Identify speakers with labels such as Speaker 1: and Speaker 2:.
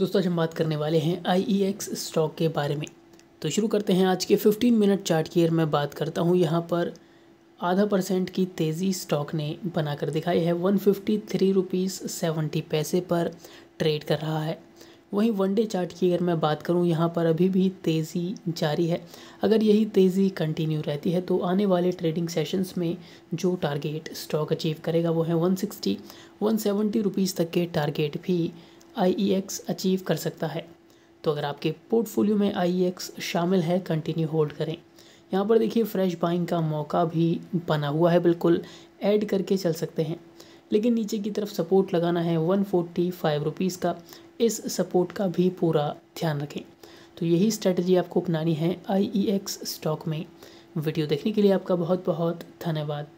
Speaker 1: दोस्तों आज हम बात करने वाले हैं आई स्टॉक e के बारे में तो शुरू करते हैं आज के 15 मिनट चार्ट की मैं बात करता हूँ यहाँ पर आधा परसेंट की तेज़ी स्टॉक ने बनाकर दिखाई है one fifty three rupees seventy पैसे पर ट्रेड कर रहा है वहीं वनडे चार्ट की अगर मैं बात करूं यहाँ पर अभी भी तेज़ी जारी है अगर यही तेज़ी कंटिन्यू रहती है तो आने वाले ट्रेडिंग सेशंस में जो टारगेट स्टॉक अचीव करेगा वो है वन 170 रुपीज़ तक के टारगेट भी आई अचीव e कर सकता है तो अगर आपके पोर्टफोलियो में आई e शामिल है कंटिन्यू होल्ड करें यहाँ पर देखिए फ्रेश बाइंग का मौका भी बना हुआ है बिल्कुल ऐड करके चल सकते हैं लेकिन नीचे की तरफ सपोर्ट लगाना है वन फोर्टी फाइव रुपीज़ का इस सपोर्ट का भी पूरा ध्यान रखें तो यही स्ट्रेटजी आपको अपनानी है आई स्टॉक e में वीडियो देखने के लिए आपका बहुत बहुत धन्यवाद